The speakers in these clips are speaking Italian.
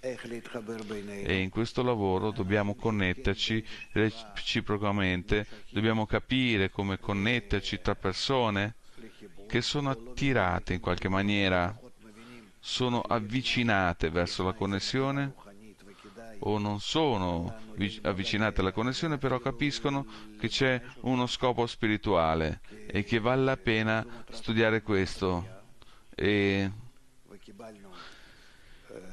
E in questo lavoro dobbiamo connetterci reciprocamente, dobbiamo capire come connetterci tra persone che sono attirate in qualche maniera, sono avvicinate verso la connessione o non sono avvicinate alla connessione, però capiscono che c'è uno scopo spirituale e che vale la pena studiare questo e,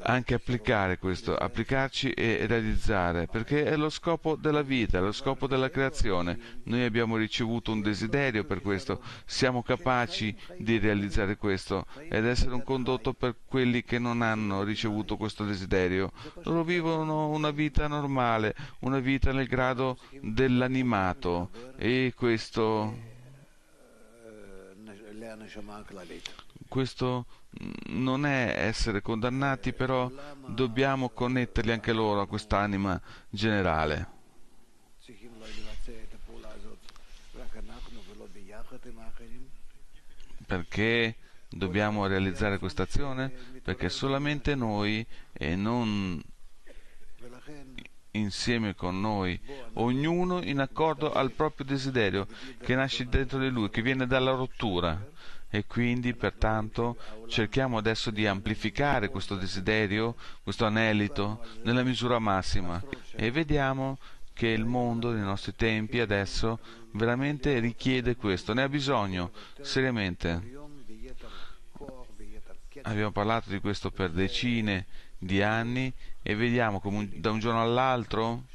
anche applicare questo, applicarci e realizzare, perché è lo scopo della vita, è lo scopo della creazione. Noi abbiamo ricevuto un desiderio per questo, siamo capaci di realizzare questo ed essere un condotto per quelli che non hanno ricevuto questo desiderio. Loro vivono una vita normale, una vita nel grado dell'animato e questo eh, questo non è essere condannati, però dobbiamo connetterli anche loro a quest'anima generale. Perché dobbiamo realizzare questa azione? Perché solamente noi e non insieme con noi, ognuno in accordo al proprio desiderio che nasce dentro di lui, che viene dalla rottura. E quindi, pertanto, cerchiamo adesso di amplificare questo desiderio, questo anelito, nella misura massima. E vediamo che il mondo nei nostri tempi adesso veramente richiede questo, ne ha bisogno, seriamente. Abbiamo parlato di questo per decine di anni e vediamo come da un giorno all'altro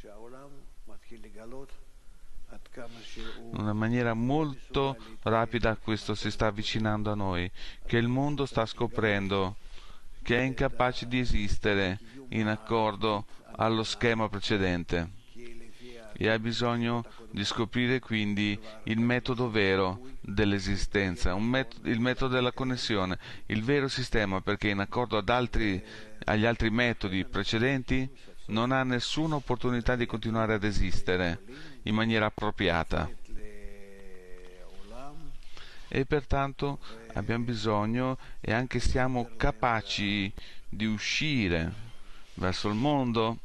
in una maniera molto rapida questo si sta avvicinando a noi, che il mondo sta scoprendo che è incapace di esistere in accordo allo schema precedente e ha bisogno di scoprire quindi il metodo vero dell'esistenza, met- il metodo della connessione, il vero sistema perché in accordo altri, agli altri metodi precedenti non ha nessuna opportunità di continuare ad esistere in maniera appropriata e pertanto abbiamo bisogno e anche siamo capaci di uscire verso il mondo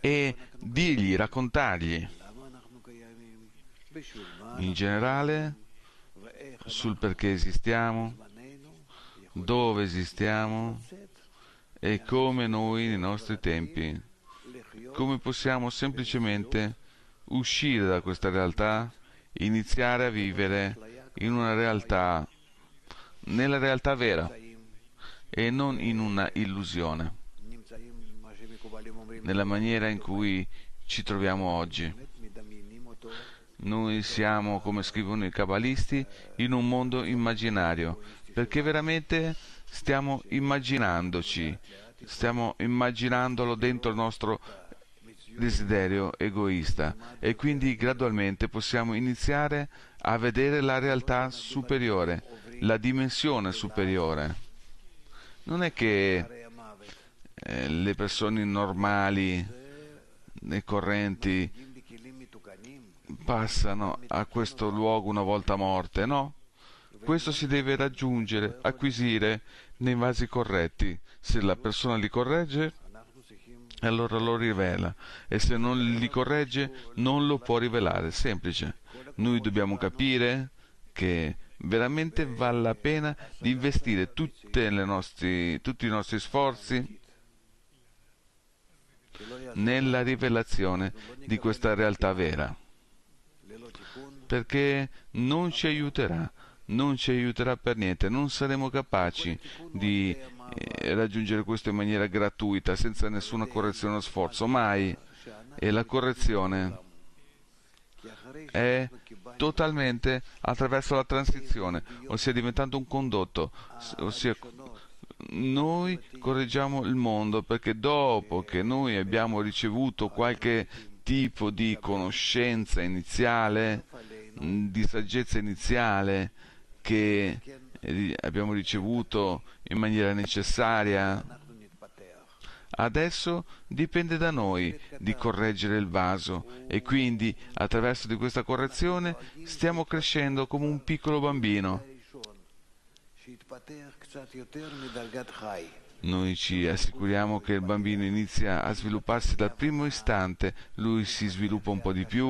e dirgli, raccontargli in generale sul perché esistiamo, dove esistiamo e come noi nei nostri tempi come possiamo semplicemente uscire da questa realtà, iniziare a vivere in una realtà, nella realtà vera e non in una illusione, nella maniera in cui ci troviamo oggi. Noi siamo, come scrivono i cabalisti, in un mondo immaginario, perché veramente stiamo immaginandoci, stiamo immaginandolo dentro il nostro desiderio egoista e quindi gradualmente possiamo iniziare a vedere la realtà superiore, la dimensione superiore. Non è che eh, le persone normali e correnti passano a questo luogo una volta morte, no? Questo si deve raggiungere, acquisire nei vasi corretti. Se la persona li corregge, allora lo rivela e se non li corregge non lo può rivelare, semplice. Noi dobbiamo capire che veramente vale la pena di investire nostri, tutti i nostri sforzi nella rivelazione di questa realtà vera, perché non ci aiuterà non ci aiuterà per niente, non saremo capaci di raggiungere questo in maniera gratuita, senza nessuna correzione o sforzo, mai. E la correzione è totalmente attraverso la transizione, ossia diventando un condotto, ossia noi correggiamo il mondo perché dopo che noi abbiamo ricevuto qualche tipo di conoscenza iniziale, di saggezza iniziale che abbiamo ricevuto in maniera necessaria. Adesso dipende da noi di correggere il vaso e quindi attraverso di questa correzione stiamo crescendo come un piccolo bambino. Noi ci assicuriamo che il bambino inizia a svilupparsi dal primo istante, lui si sviluppa un po' di più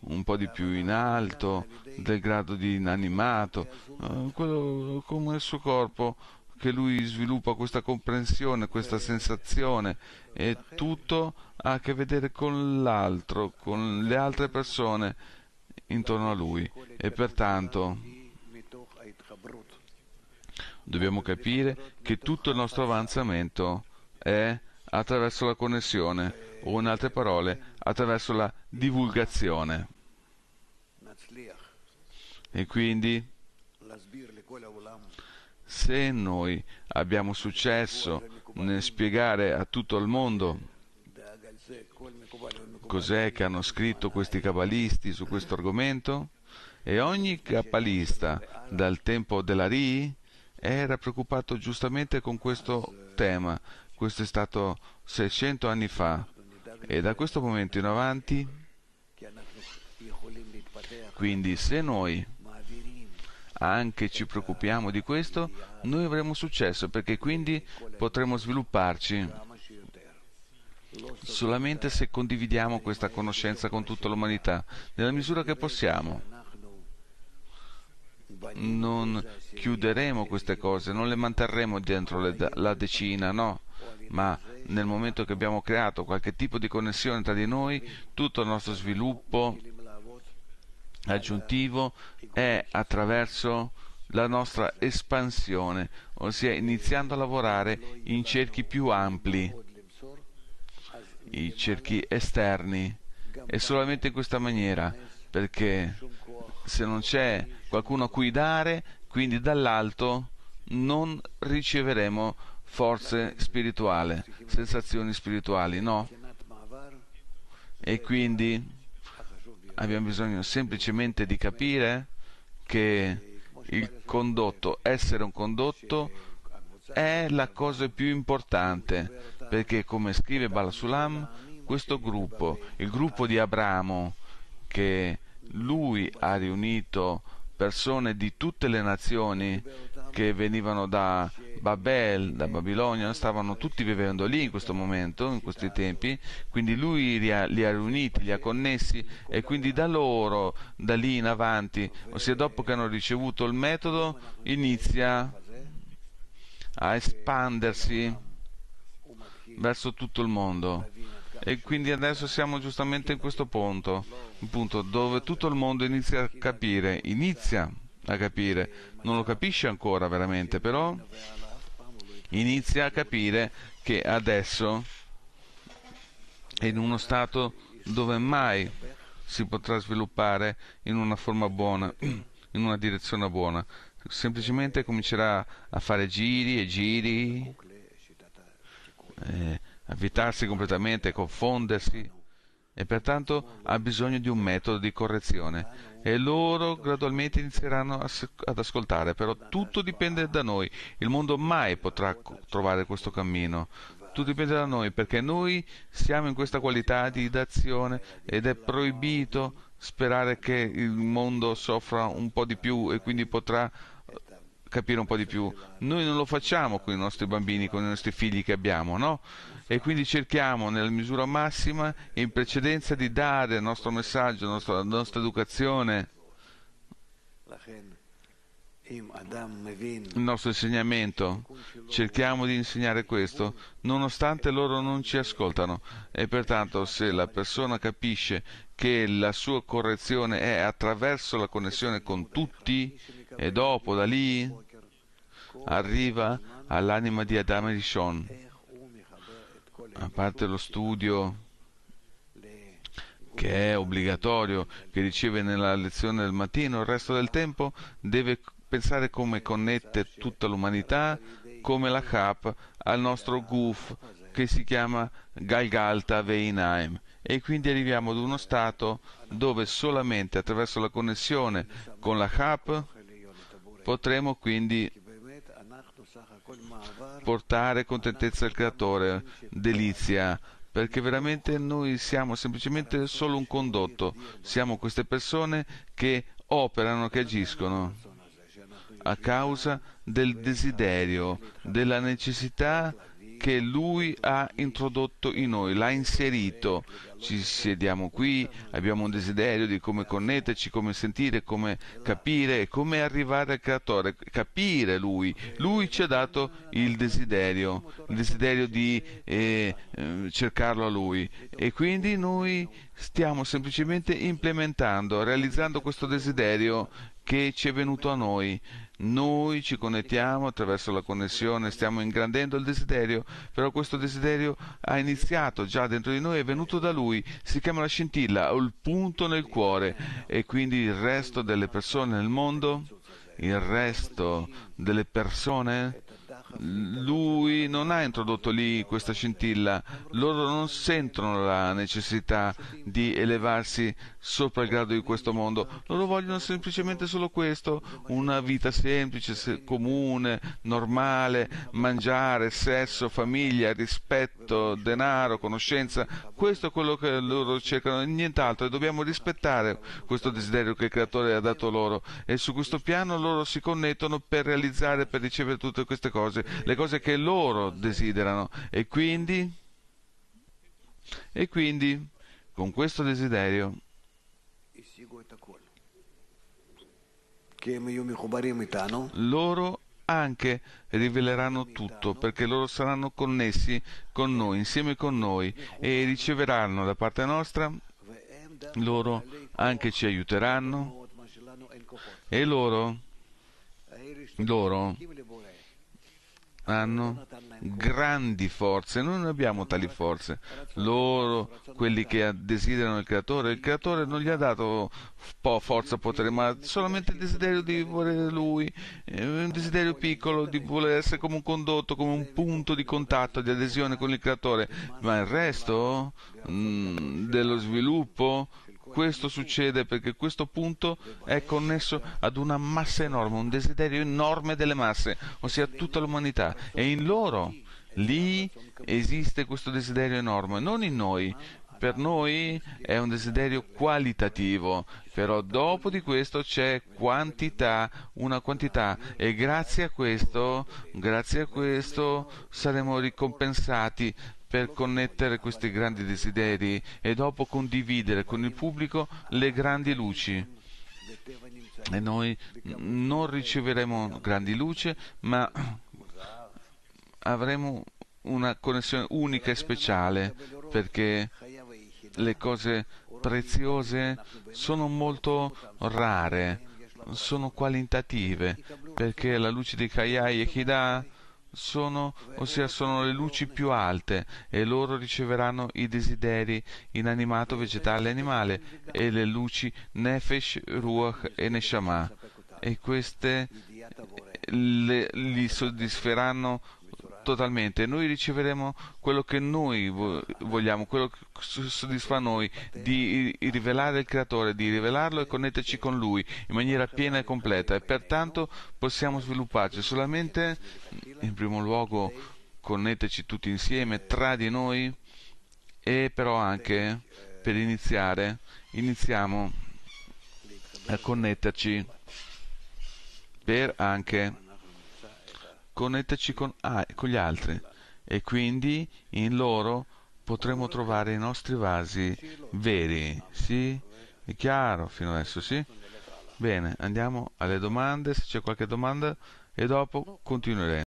un po' di più in alto del grado di inanimato, eh, quello, come il suo corpo che lui sviluppa questa comprensione, questa sensazione e tutto ha a che vedere con l'altro, con le altre persone intorno a lui e pertanto dobbiamo capire che tutto il nostro avanzamento è attraverso la connessione o in altre parole attraverso la divulgazione. E quindi, se noi abbiamo successo nel spiegare a tutto il mondo cos'è che hanno scritto questi cabalisti su questo argomento, e ogni cabalista dal tempo della Ri era preoccupato giustamente con questo tema. Questo è stato 600 anni fa e da questo momento in avanti, quindi se noi anche ci preoccupiamo di questo, noi avremo successo perché quindi potremo svilupparci solamente se condividiamo questa conoscenza con tutta l'umanità, nella misura che possiamo. Non chiuderemo queste cose, non le manterremo dentro la decina, no ma nel momento che abbiamo creato qualche tipo di connessione tra di noi, tutto il nostro sviluppo aggiuntivo è attraverso la nostra espansione, ossia iniziando a lavorare in cerchi più ampli, i cerchi esterni. E solamente in questa maniera, perché se non c'è qualcuno a cui dare, quindi dall'alto non riceveremo forze spirituali, sensazioni spirituali, no? E quindi abbiamo bisogno semplicemente di capire che il condotto, essere un condotto, è la cosa più importante, perché come scrive Balasulam, questo gruppo, il gruppo di Abramo, che lui ha riunito persone di tutte le nazioni che venivano da Babel, da Babilonia, stavano tutti vivendo lì in questo momento, in questi tempi, quindi lui li ha, li ha riuniti, li ha connessi e quindi da loro, da lì in avanti, ossia dopo che hanno ricevuto il metodo, inizia a espandersi verso tutto il mondo. E quindi adesso siamo giustamente in questo punto, un punto dove tutto il mondo inizia a capire, inizia a capire, non lo capisce ancora veramente, però inizia a capire che adesso è in uno stato dove mai si potrà sviluppare in una forma buona, in una direzione buona. Semplicemente comincerà a fare giri e giri, eh, a vitarsi completamente, confondersi e pertanto ha bisogno di un metodo di correzione e loro gradualmente inizieranno ad ascoltare, però tutto dipende da noi, il mondo mai potrà trovare questo cammino, tutto dipende da noi perché noi siamo in questa qualità di d'azione ed è proibito sperare che il mondo soffra un po' di più e quindi potrà capire un po' di più. Noi non lo facciamo con i nostri bambini, con i nostri figli che abbiamo, no? E quindi cerchiamo nella misura massima, in precedenza, di dare il nostro messaggio, la nostra, la nostra educazione, il nostro insegnamento. Cerchiamo di insegnare questo, nonostante loro non ci ascoltano. E pertanto se la persona capisce che la sua correzione è attraverso la connessione con tutti e dopo da lì arriva all'anima di Adamo e di Shon. A parte lo studio che è obbligatorio, che riceve nella lezione del mattino, il resto del tempo deve pensare come connette tutta l'umanità, come la Cap, al nostro goof che si chiama Galgalta Veinaim. E quindi arriviamo ad uno stato dove solamente attraverso la connessione con la Cap potremo quindi portare contentezza al creatore, delizia, perché veramente noi siamo semplicemente solo un condotto, siamo queste persone che operano, che agiscono a causa del desiderio, della necessità che Lui ha introdotto in noi, l'ha inserito. Ci sediamo qui, abbiamo un desiderio di come connetterci, come sentire, come capire e come arrivare al Creatore, capire Lui. Lui ci ha dato il desiderio, il desiderio di eh, eh, cercarlo a Lui. E quindi noi stiamo semplicemente implementando, realizzando questo desiderio che ci è venuto a noi. Noi ci connettiamo attraverso la connessione, stiamo ingrandendo il desiderio, però questo desiderio ha iniziato già dentro di noi, è venuto da Lui, si chiama la scintilla o il punto nel cuore e quindi il resto delle persone nel mondo, il resto delle persone lui non ha introdotto lì questa scintilla, loro non sentono la necessità di elevarsi sopra il grado di questo mondo. Loro vogliono semplicemente solo questo, una vita semplice, comune, normale, mangiare, sesso, famiglia, rispetto, denaro, conoscenza. Questo è quello che loro cercano, e nient'altro. E dobbiamo rispettare questo desiderio che il Creatore ha dato loro. E su questo piano loro si connettono per realizzare, per ricevere tutte queste cose, le cose che loro desiderano. E quindi... E quindi, con questo desiderio, loro anche riveleranno tutto, perché loro saranno connessi con noi, insieme con noi, e riceveranno da parte nostra, loro anche ci aiuteranno, e loro, loro hanno grandi forze, noi non abbiamo tali forze. Loro, quelli che desiderano il Creatore, il Creatore non gli ha dato po forza, potere, ma solamente il desiderio di volere Lui, un desiderio piccolo di voler essere come un condotto, come un punto di contatto, di adesione con il Creatore. Ma il resto mh, mm, dello sviluppo questo succede perché questo punto è connesso ad una massa enorme, un desiderio enorme delle masse, ossia tutta l'umanità. E in loro, lì, esiste questo desiderio enorme, non in noi. Per noi è un desiderio qualitativo, però dopo di questo c'è quantità, una quantità e grazie a questo, grazie a questo saremo ricompensati per connettere questi grandi desideri e dopo condividere con il pubblico le grandi luci. E noi non riceveremo grandi luci, ma avremo una connessione unica e speciale perché le cose preziose sono molto rare, sono qualitative, perché la luce di Kayai e Hida sono, ossia sono le luci più alte e loro riceveranno i desideri inanimato vegetale e animale e le luci Nefesh, Ruach e Neshama e queste le, li soddisferanno totalmente, noi riceveremo quello che noi vogliamo, quello che soddisfa noi, di rivelare il Creatore, di rivelarlo e connetterci con Lui in maniera piena e completa e pertanto possiamo svilupparci solamente, in primo luogo, connetterci tutti insieme tra di noi e però anche per iniziare iniziamo a connetterci per anche connetterci con, ah, con gli altri e quindi in loro potremo trovare i nostri vasi veri. Sì? È chiaro fino adesso, sì? Bene, andiamo alle domande, se c'è qualche domanda e dopo continueremo.